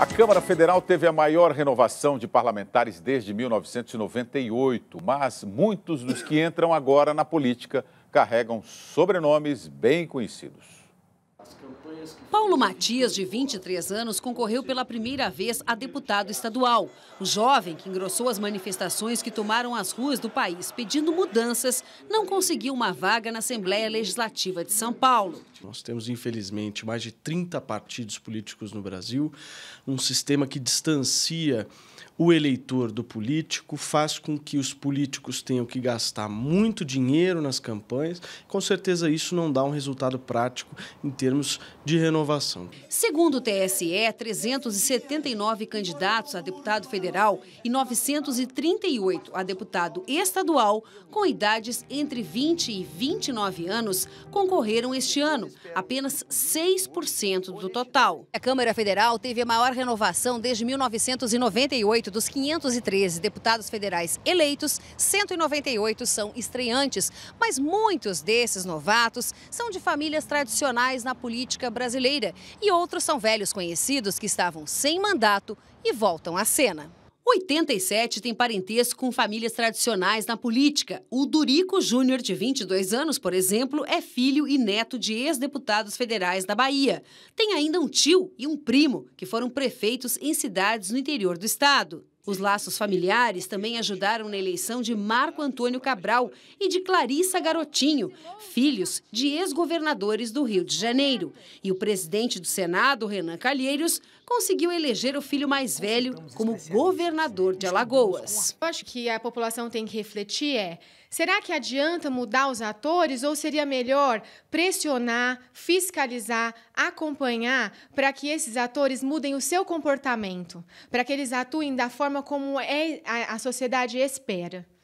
A Câmara Federal teve a maior renovação de parlamentares desde 1998, mas muitos dos que entram agora na política carregam sobrenomes bem conhecidos. Paulo Matias, de 23 anos, concorreu pela primeira vez a deputado estadual. O jovem, que engrossou as manifestações que tomaram as ruas do país pedindo mudanças, não conseguiu uma vaga na Assembleia Legislativa de São Paulo. Nós temos, infelizmente, mais de 30 partidos políticos no Brasil, um sistema que distancia o eleitor do político faz com que os políticos tenham que gastar muito dinheiro nas campanhas. Com certeza, isso não dá um resultado prático em termos de renovação. Segundo o TSE, 379 candidatos a deputado federal e 938 a deputado estadual com idades entre 20 e 29 anos concorreram este ano, apenas 6% do total. A Câmara Federal teve a maior renovação desde 1998 dos 513 deputados federais eleitos, 198 são estreantes, mas muitos desses novatos são de famílias tradicionais na política brasileira e outros são velhos conhecidos que estavam sem mandato e voltam à cena. 87 tem parentesco com famílias tradicionais na política. O Durico Júnior, de 22 anos, por exemplo, é filho e neto de ex-deputados federais da Bahia. Tem ainda um tio e um primo que foram prefeitos em cidades no interior do estado. Os laços familiares também ajudaram na eleição de Marco Antônio Cabral e de Clarissa Garotinho, filhos de ex-governadores do Rio de Janeiro. E o presidente do Senado, Renan Calheiros, conseguiu eleger o filho mais velho como governador de Alagoas. Eu acho que a população tem que refletir é, será que adianta mudar os atores ou seria melhor pressionar, fiscalizar, acompanhar para que esses atores mudem o seu comportamento, para que eles atuem da forma forma como é, a, a sociedade espera.